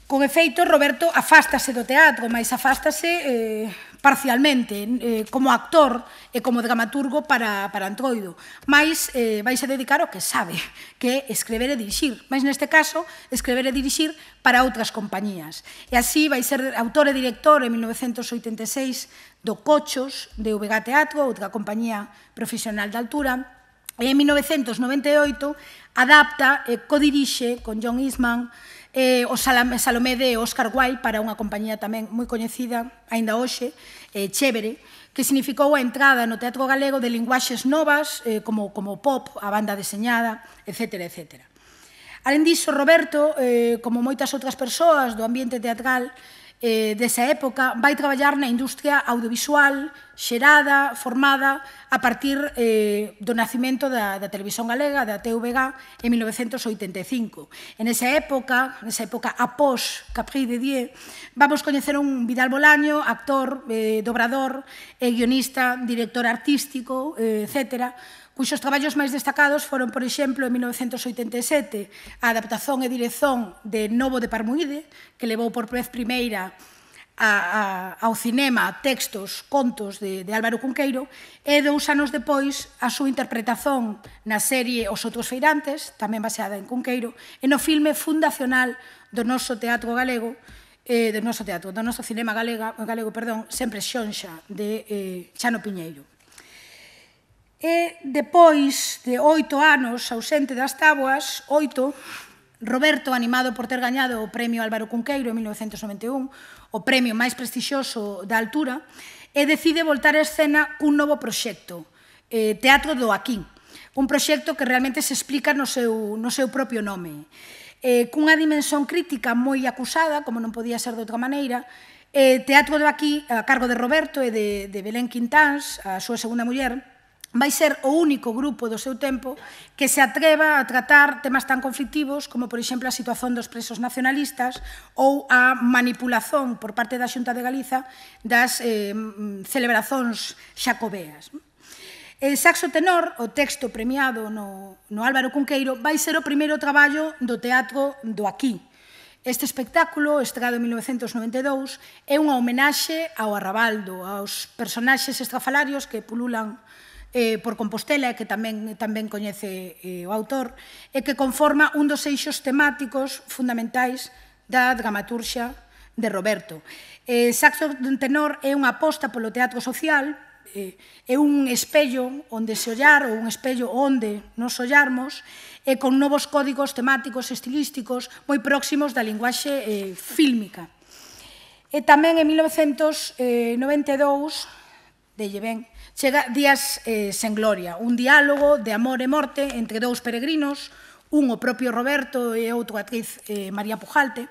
Speaker 2: Con efeito, Roberto afástase do teatro, máis afástase eh, parcialmente eh, como actor e como dramaturgo para, para Antroido, máis eh, vais a dedicar o que sabe, que é escrever e dirixir, máis neste caso escrever e dirixir para outras compañías. E así vai ser autor e director en 1986 do Cochos de VG Teatro, outra compañía profesional de altura, E en 1998 adapta e codirixe con John Eastman eh, o Salomé de Óscar Wilde para unha compañía tamén moi coñecida, aínda hoxe, eh, Chévere, que significou a entrada no teatro galego de linguaxes novas, eh, como, como pop, a banda deseñada, etc. etc. Alén disso, Roberto, eh, como moitas outras persoas do ambiente teatral, eh, desa época, vai traballar na industria audiovisual xerada, formada, a partir eh, do nacimento da, da televisión galega, da TVG, en 1985. En esa época, nesa época após Capri de Die, vamos coñecer un Vidal Bolaño, actor, eh, dobrador, eh, guionista, director artístico, eh, etcétera, cuxos traballos máis destacados foron, por exemplo, en 1987, a adaptación e dirección de Novo de Parmuide, que levou por vez primeira a, a, ao cinema textos, contos de, de Álvaro Cunqueiro e dous anos depois a súa interpretación na serie Os Outros Feirantes, tamén baseada en Cunqueiro, e no filme fundacional do noso teatro galego, eh, do noso teatro, do noso cinema galega, galego, perdón, sempre xonxa, de eh, Xano Piñeiro. E depois de oito anos ausente das táboas, oito, Roberto, animado por ter gañado o Premio Álvaro Cunqueiro en 1991, o premio máis prestixioso da altura, e decide voltar a escena cun novo proxecto, eh, Teatro do Aquín, un proxecto que realmente se explica no seu, no seu propio nome. Eh, cunha dimensión crítica moi acusada, como non podía ser de outra maneira, eh, Teatro do Aquín, a cargo de Roberto e de, de Belén Quintáns, a súa segunda muller, vai ser o único grupo do seu tempo que se atreva a tratar temas tan conflictivos como, por exemplo, a situación dos presos nacionalistas ou a manipulación por parte da Xunta de Galiza das eh, celebracións xacobeas. El eh, saxo tenor, o texto premiado no, no Álvaro Cunqueiro, vai ser o primeiro traballo do teatro do aquí. Este espectáculo, estreado en 1992, é unha homenaxe ao Arrabaldo, aos personaxes estrafalarios que pululan eh, por Compostela, que tamén, tamén coñece eh, o autor, e que conforma un dos eixos temáticos fundamentais da dramaturxa de Roberto. Eh, Saxo Tenor é unha aposta polo teatro social, eh, é un espello onde se ollar ou un espello onde nos ollarmos e con novos códigos temáticos estilísticos moi próximos da linguaxe eh, fílmica. E tamén en 1992, de Lleven, Chega Días eh, sen gloria, un diálogo de amor e morte entre dous peregrinos, un o propio Roberto e outro a atriz eh, María Pujalte,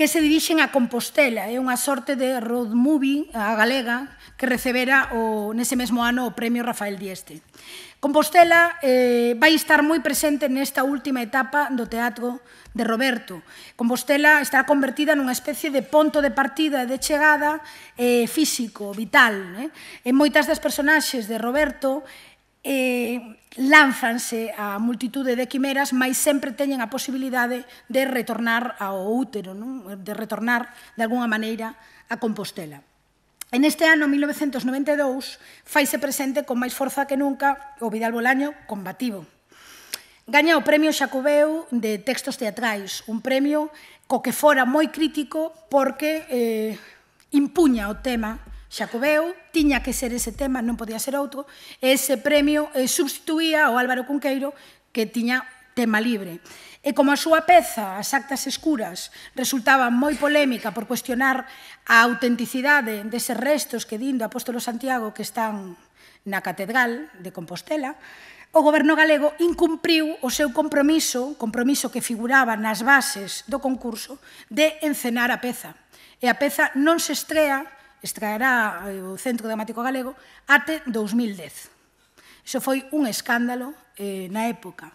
Speaker 2: que se dirixen a Compostela. É unha sorte de road movie a galega que recebera o, nese mesmo ano o premio Rafael Dieste. Compostela eh, vai estar moi presente nesta última etapa do teatro de Roberto. Compostela estará convertida nunha especie de ponto de partida e de chegada eh, físico, vital. Eh? En moitas das personaxes de Roberto eh, lánzanse a multitude de quimeras, mas sempre teñen a posibilidade de retornar ao útero, non? de retornar de alguna maneira a Compostela. En este ano 1992 faise presente con máis forza que nunca o Vidal Bolaño combativo. Gaña o Premio Xacobeu de Textos Teatrais, un premio co que fora moi crítico porque eh, impuña o tema Xacobeo, tiña que ser ese tema, non podía ser outro, e ese premio eh, substituía ao Álvaro Cunqueiro que tiña tema libre. E como a súa peza, As actas escuras, resultaba moi polémica por cuestionar a autenticidade deses restos que dindo apóstolo Santiago que están na Catedral de Compostela, o goberno galego incumpriu o seu compromiso, compromiso que figuraba nas bases do concurso, de encenar a peza. E a peza non se estrea extraerá eh, o Centro Dramático Galego ate 2010. Iso foi un escándalo eh, na época.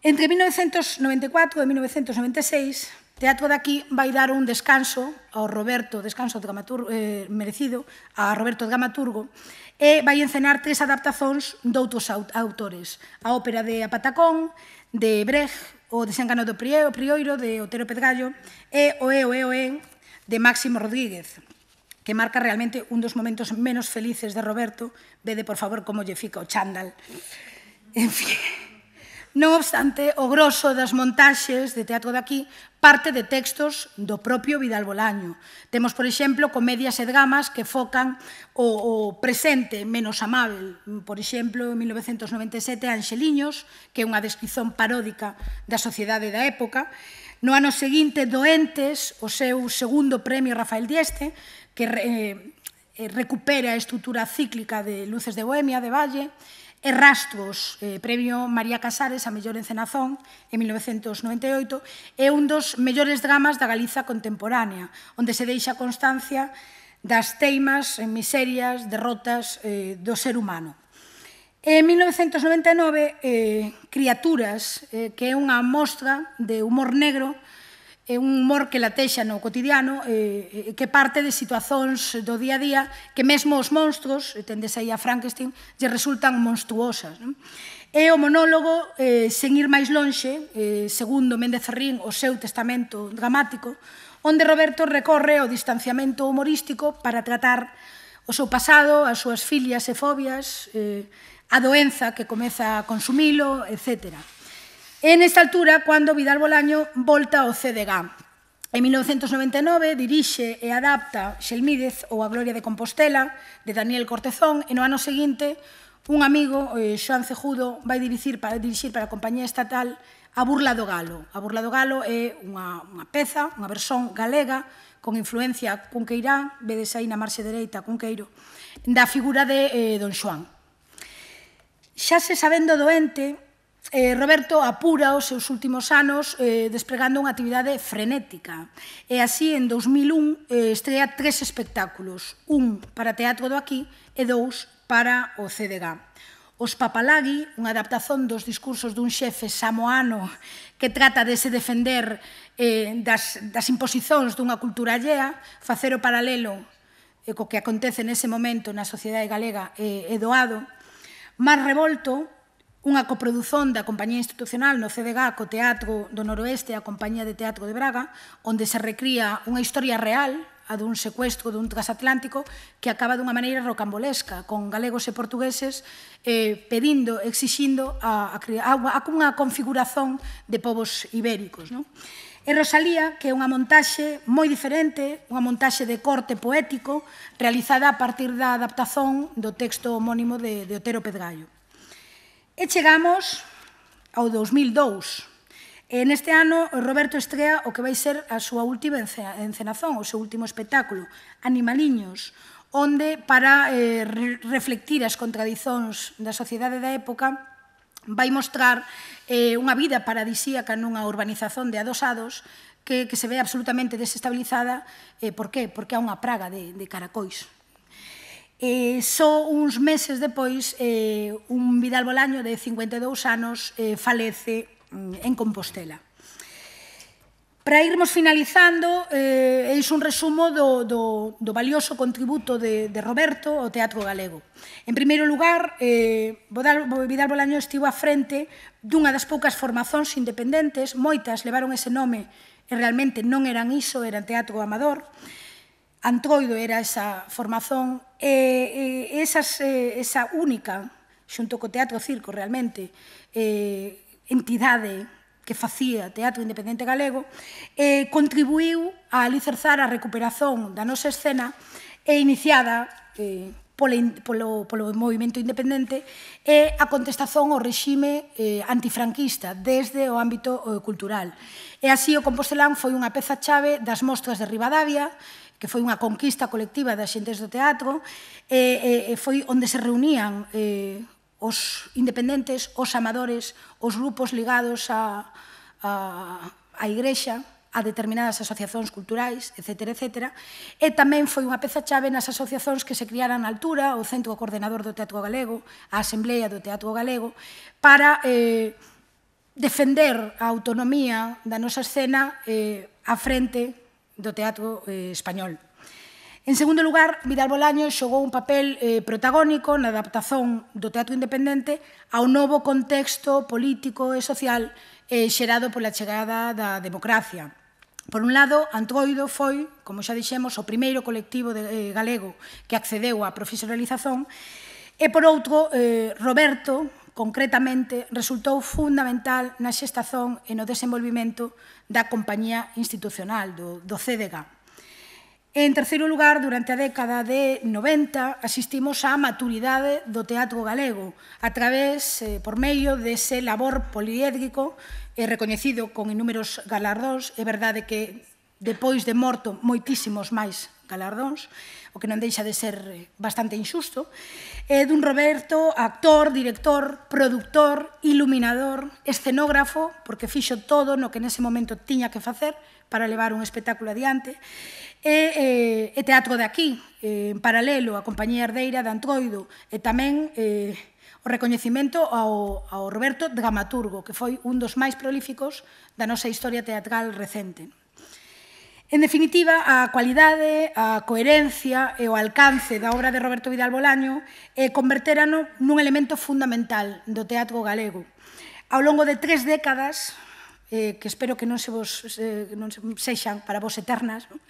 Speaker 2: Entre 1994 e 1996, Teatro daqui vai dar un descanso ao Roberto, descanso dramatur, eh, merecido, a Roberto Dramaturgo, e vai encenar tres adaptazóns doutros autores. A ópera de Apatacón, de Brecht, o Desengano do Prioiro, de Otero Pedgallo, e Oe, Oe, Oe, de Máximo Rodríguez que marca realmente un dos momentos menos felices de Roberto, vede, por favor, como lle fica o chándal. En fin... Non obstante, o grosso das montaxes de teatro daqui parte de textos do propio Vidal Bolaño. Temos, por exemplo, comedias e dramas que focan o, o presente menos amável. Por exemplo, en 1997, Anxeliños, que é unha descrizón paródica da sociedade da época. No ano seguinte, Doentes, o seu segundo premio Rafael Dieste, que re, eh, eh recupera a estrutura cíclica de Luces de Bohemia, de Valle, e Rastros, eh, premio María Casares a mellor encenazón en 1998, é un dos mellores dramas da Galiza contemporánea, onde se deixa constancia das teimas, eh, miserias, derrotas eh, do ser humano. En 1999, eh, Criaturas, eh, que é unha mostra de humor negro é un humor que latexa no cotidiano e eh, que parte de situacións do día a día que mesmo os monstruos, tendes aí a Frankenstein, lle resultan monstruosas. Non? E o monólogo, eh, sen ir máis lonxe, eh, segundo Méndez Ferrín, o seu testamento dramático, onde Roberto recorre ao distanciamento humorístico para tratar o seu pasado, as súas filias e fobias, eh, a doenza que comeza a consumilo, etcétera. En esta altura, cando Vidal Bolaño volta ao CDG. En 1999 dirixe e adapta Xelmídez ou A Gloria de Compostela, de Daniel Cortezón, e no ano seguinte un amigo, eh, Xoan Cejudo, vai dirixir para, dirixir para a compañía estatal A Burla do Galo. A Burla do Galo é unha, unha peza, unha versión galega con influencia cunqueirá, vedes aí na marxe dereita, cunqueiro, da figura de eh, Don Xoan. Xa se sabendo doente, eh, Roberto apura os seus últimos anos eh, despregando unha actividade frenética. E así, en 2001, eh, estrella tres espectáculos, un para Teatro do Aquí e dous para o CDG. Os Papalagui, unha adaptación dos discursos dun xefe samoano que trata de se defender eh, das, das imposicións dunha cultura allea, facer o paralelo eh, co que acontece nese momento na sociedade galega eh, e doado. Mar Revolto, unha coproduzón da Compañía Institucional no CDG co Teatro do Noroeste e a Compañía de Teatro de Braga, onde se recría unha historia real a dun secuestro dun transatlántico que acaba dunha maneira rocambolesca, con galegos e portugueses eh, pedindo, exixindo a, a, a, a unha configuración de povos ibéricos. Non? E Rosalía, que é unha montaxe moi diferente, unha montaxe de corte poético, realizada a partir da adaptación do texto homónimo de, de Otero Pedgallo. E chegamos ao 2002. E neste ano, Roberto estrea o que vai ser a súa última encenazón, o seu último espectáculo, Animaliños, onde para eh, reflectir as contradizóns da sociedade da época vai mostrar eh, unha vida paradisíaca nunha urbanización de adosados que, que se ve absolutamente desestabilizada. Eh, por qué? Porque há unha praga de, de caracois Eh, só uns meses depois, eh, un Vidal Bolaño de 52 anos eh, falece mm, en Compostela. Para irmos finalizando, eh, eis un resumo do, do, do valioso contributo de, de Roberto ao teatro galego. En primeiro lugar, eh, Bodal, Vidal Bolaño estivo á frente dunha das poucas formazóns independentes, moitas levaron ese nome e realmente non eran iso, eran teatro amador, Antroido era esa formación, e, e esas, esa única, xunto co Teatro Circo realmente, eh, entidade que facía Teatro Independente Galego, eh, contribuiu a alicerzar a recuperación da nosa escena e iniciada eh, polo, polo, polo movimento independente e a contestación ao rexime eh, antifranquista desde o ámbito eh, cultural. E así o Compostelán foi unha peza chave das mostras de Rivadavia, que foi unha conquista colectiva das xentes do teatro, e, e, e foi onde se reunían eh, os independentes, os amadores, os grupos ligados a, a, a igrexa, a determinadas asociacións culturais, etc. etc. E tamén foi unha peza chave nas asociacións que se criaran a altura, o Centro Coordenador do Teatro Galego, a Asamblea do Teatro Galego, para eh, defender a autonomía da nosa escena eh, a frente do teatro eh, español. En segundo lugar, Vidal Bolaño xogou un papel eh, protagónico na adaptación do teatro independente ao novo contexto político e social eh, xerado pola chegada da democracia. Por un lado, Antroido foi, como xa dixemos, o primeiro colectivo de, eh, galego que accedeu á profesionalización e, por outro, eh, Roberto, concretamente, resultou fundamental na xestazón e no desenvolvimento da compañía institucional, do, do CDG. En terceiro lugar, durante a década de 90 asistimos á maturidade do teatro galego a través, eh, por medio dese labor poliédrico eh, recoñecido con inúmeros galardóns, é verdade que depois de morto moitísimos máis galardóns, o que non deixa de ser eh, bastante injusto, é dun Roberto actor, director, productor, iluminador, escenógrafo, porque fixo todo no que nese momento tiña que facer para levar un espectáculo adiante, e, e, eh, e teatro de aquí, eh, en paralelo a Compañía Herdeira de Antroido, e tamén... E, o recoñecimento ao, ao Roberto Dramaturgo, que foi un dos máis prolíficos da nosa historia teatral recente. En definitiva, a cualidade, a coherencia e o alcance da obra de Roberto Vidal Bolaño é eh, converterano nun elemento fundamental do teatro galego. Ao longo de tres décadas, eh, que espero que non se vos eh, non se, sexan para vos eternas, non?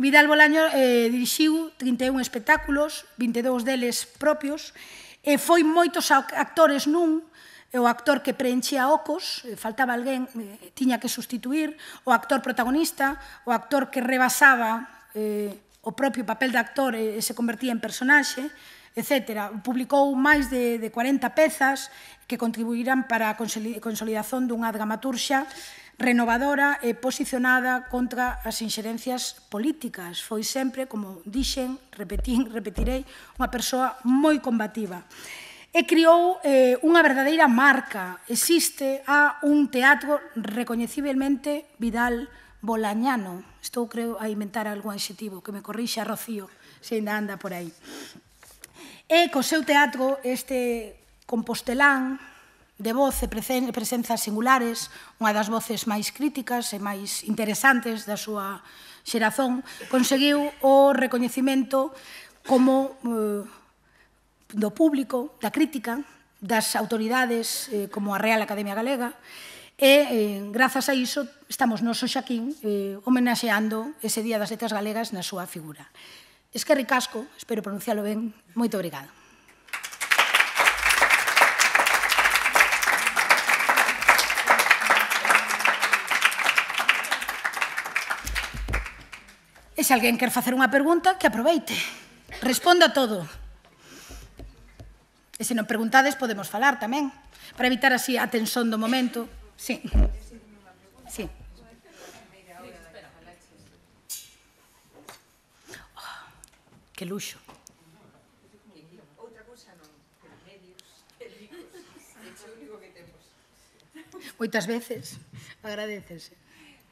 Speaker 2: Vidal Bolaño eh, dirixiu 31 espectáculos, 22 deles propios, e foi moitos actores nun, o actor que preenchía ocos, eh, faltaba alguén, eh, tiña que sustituir, o actor protagonista, o actor que rebasaba eh, o propio papel de actor eh, e, eh, se convertía en personaxe, etc. Publicou máis de, de 40 pezas que contribuirán para a consolidación dunha dramaturxia renovadora e posicionada contra as inxerencias políticas. Foi sempre, como dixen, repetín, repetirei, unha persoa moi combativa e criou eh, unha verdadeira marca. Existe a un teatro recoñecibelmente Vidal Bolañano. Estou, creo, a inventar algún adxetivo que me corrixa Rocío, se ainda anda por aí. E co seu teatro, este compostelán, de voz e presenzas singulares, unha das voces máis críticas e máis interesantes da súa xerazón, conseguiu o recoñecimento como eh, do público, da crítica, das autoridades eh, como a Real Academia Galega, e eh, grazas a iso estamos nos Oxaquín eh, homenaxeando ese Día das Letras Galegas na súa figura. que ricasco, espero pronuncialo ben, moito obrigado. E se alguén quer facer unha pergunta, que aproveite. Responda todo. E se non preguntades, podemos falar tamén, para evitar así a tensión do momento. Sí. Sí. Oh, que luxo.
Speaker 1: Outra cousa non, é o
Speaker 2: único que temos. Moitas veces, agradecese.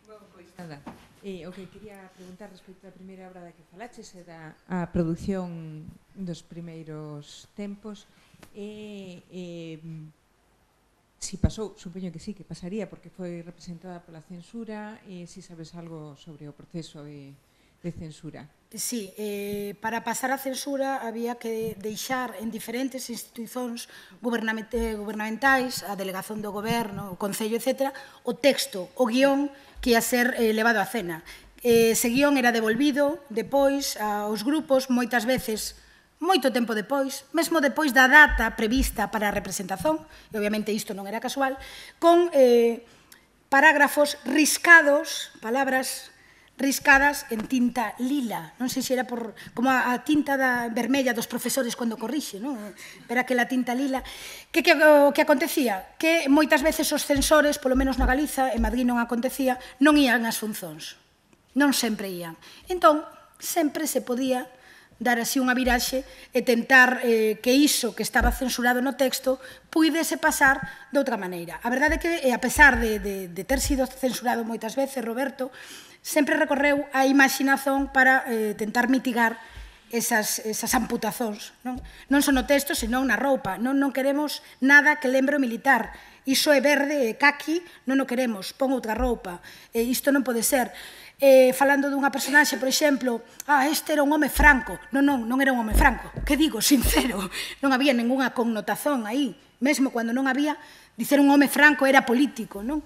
Speaker 2: Pois nada.
Speaker 1: E o que quería preguntar respecto á primeira obra da que falaches é da a produción dos primeiros tempos E, e si pasou, supoño que sí, que pasaría, porque foi representada pola censura, e si sabes algo sobre o proceso de, de censura.
Speaker 2: Sí, eh, para pasar a censura había que deixar en diferentes institucións gubernamentais, a delegación do goberno, o Concello, etc., o texto, o guión que ia ser eh, levado a cena. Eh, ese guión era devolvido depois aos grupos moitas veces Moito tempo depois, mesmo depois da data prevista para a representación, e obviamente isto non era casual, con eh, parágrafos riscados, palabras riscadas en tinta lila. Non sei se era por como a, a tinta da vermella dos profesores cando corrixe, non? Pero que la tinta lila. Que que o que acontecía? Que moitas veces os censores, polo menos na Galiza, en Madrid non acontecía, non ían as funzóns. Non sempre ían. Entón, sempre se podía dar así unha viraxe e tentar eh, que iso que estaba censurado no texto puidese pasar de outra maneira. A verdade é que, eh, a pesar de, de, de ter sido censurado moitas veces, Roberto sempre recorreu a imaginación para eh, tentar mitigar esas, esas amputazóns. Non, non son no texto, senón na roupa. Non, non queremos nada que lembre o militar iso é verde, é caqui, non o queremos, pon outra roupa, e isto non pode ser. E, falando dunha personaxe, por exemplo, ah, este era un home franco, non, non, non era un home franco, que digo, sincero, non había ninguna connotación aí, mesmo cando non había, dicer un home franco era político, non?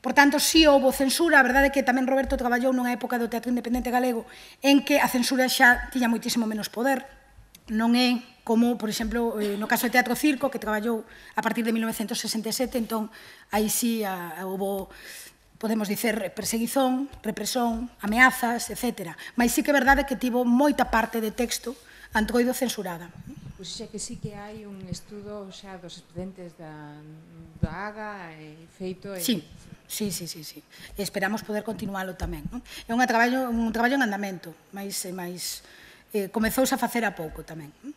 Speaker 2: Por tanto, si sí, houbo censura, a verdade é que tamén Roberto traballou nunha época do teatro independente galego en que a censura xa tiña moitísimo menos poder. Non é como, por exemplo, eh, no caso do Teatro Circo, que traballou a partir de 1967, entón, aí sí a, a, houbo podemos dicer, perseguizón, represión, ameazas, etc. Mas sí que é verdade que tivo moita parte de texto antroido censurada.
Speaker 1: Pois xa que sí que hai un estudo xa dos estudantes da,
Speaker 2: da AGA e feito... E... Sí, sí, sí, sí, sí. E esperamos poder continuálo tamén. Non? É un traballo, un traballo en andamento, máis, mas eh, comezouse a facer a pouco tamén. Non?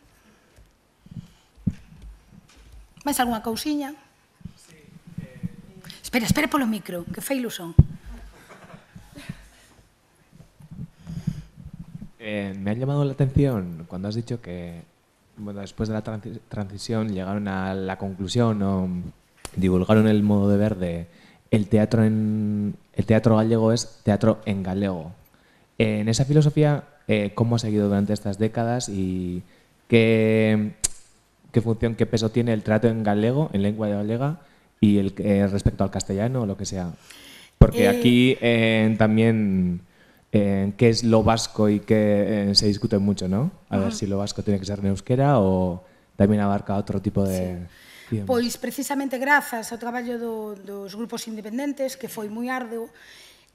Speaker 2: Máis alguna cousiña? Sí, Espera, espera polo micro, que fue ilusión.
Speaker 1: Eh, me ha llamado la atención cuando has dicho que después de la transición llegaron a la conclusión o divulgaron el modo de ver de el teatro en el teatro gallego es teatro en galego. Eh, en esa filosofía, eh, ¿cómo ha seguido durante estas décadas y qué qué función, qué peso tiene el trato en galego, en lengua de galega, y el, eh, respecto al castellano o lo que sea. Porque eh, aquí eh, también qué es lo vasco y qué se discute mucho, ¿no? A ver ah. si lo vasco tiene que ser neusquera euskera o también abarca otro tipo de...
Speaker 2: Pues precisamente gracias al trabajo de dos grupos independientes, que fue muy arduo,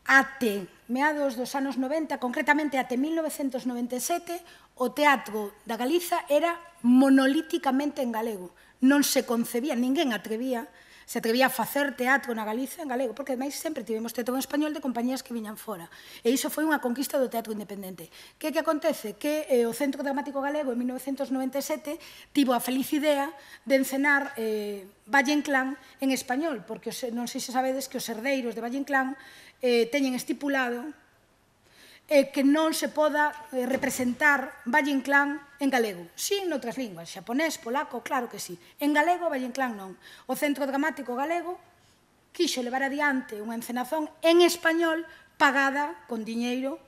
Speaker 2: ate meados dos años 90, concretamente a 1997, e o teatro da Galiza era monolíticamente en galego. Non se concebía, ninguén atrevía se atrevía a facer teatro na Galiza en galego, porque ademais sempre tivemos teatro en español de compañías que viñan fora. E iso foi unha conquista do teatro independente. Que que acontece? Que eh, o Centro Dramático Galego en 1997 tivo a feliz idea de encenar eh, Valle Inclán en español, porque os, non sei se sabedes que os herdeiros de Valle Inclán eh, teñen estipulado e que non se poda eh, representar Valle Inclán en galego. Sí, noutras linguas, xaponés, polaco, claro que sí. En galego, Valle Inclán non. O Centro Dramático Galego quixo levar adiante unha encenazón en español pagada con diñeiro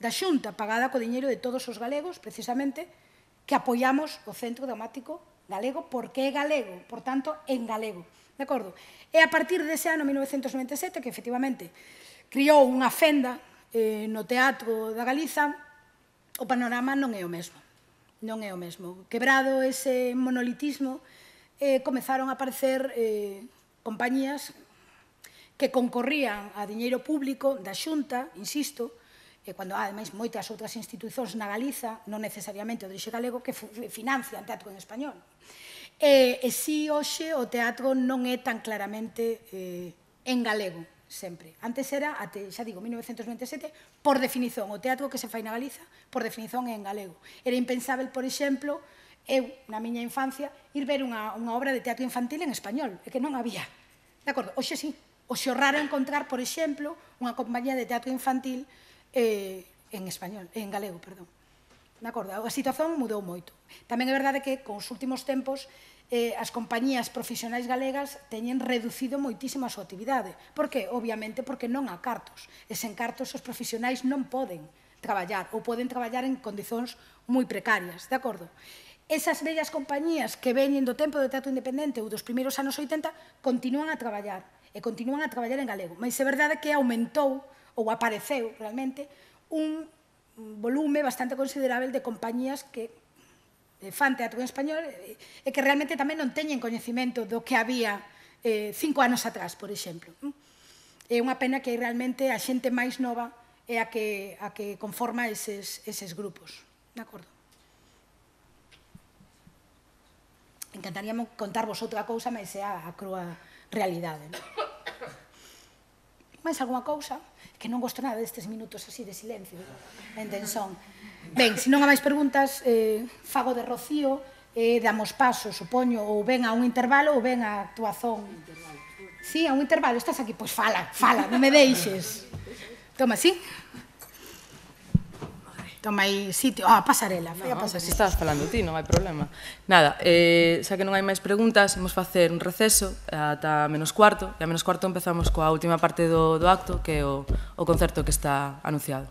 Speaker 2: da xunta, pagada co diñeiro de todos os galegos, precisamente, que apoiamos o Centro Dramático Galego porque é galego, por tanto, en galego. De acordo? E a partir dese ano 1997, que efectivamente criou unha fenda eh, no teatro da Galiza, o panorama non é o mesmo. Non é o mesmo. Quebrado ese monolitismo, eh, comezaron a aparecer eh, compañías que concorrían a diñeiro público da xunta, insisto, e cando há, ah, ademais, moitas outras institucións na Galiza, non necesariamente o Dreixe Galego, que financian teatro en español. E, eh, e si hoxe o teatro non é tan claramente eh, en galego, sempre. Antes era, até, xa digo, 1927, por definición, o teatro que se fai na Galiza, por definición, en galego. Era impensável, por exemplo, eu, na miña infancia, ir ver unha, unha obra de teatro infantil en español, é que non había. De acordo? Oxe sí. Oxe o raro encontrar, por exemplo, unha compañía de teatro infantil eh, en español, en galego, perdón. De acordo, a situación mudou moito. Tamén é verdade que con os últimos tempos eh, as compañías profesionais galegas teñen reducido moitísimo a súa actividade. Por que? Obviamente porque non há cartos. E sen cartos os profesionais non poden traballar ou poden traballar en condicións moi precarias, de acordo? Esas bellas compañías que veñen do tempo do teatro independente ou dos primeiros anos 80 continúan a traballar e continúan a traballar en galego. Mas é verdade que aumentou ou apareceu realmente un volume bastante considerable de compañías que fan teatro en español e que realmente tamén non teñen coñecimento do que había eh, cinco anos atrás, por exemplo. É unha pena que realmente a xente máis nova é a que, a que conforma eses, eses grupos. De acordo? Encantaríamos contarvos outra cousa, mas é a, a crua realidade. Non? Mais alguma cousa? que non gosto nada destes minutos así de silencio, en tensón. Ben, se non há máis preguntas, eh, fago de Rocío, eh, damos paso, supoño, ou ben a un intervalo ou ben a actuazón. Intervalo. Sí, a un intervalo, estás aquí, pois fala, fala, non me deixes. Toma, sí? hai sitio. Ah, pasarela, fai no,
Speaker 1: a pasarela. Estás falando ti, non hai problema. Nada, eh, xa que non hai máis preguntas, imos facer un receso eh, ata menos cuarto, e a menos cuarto empezamos coa última parte do, do acto, que é o, o concerto que está anunciado.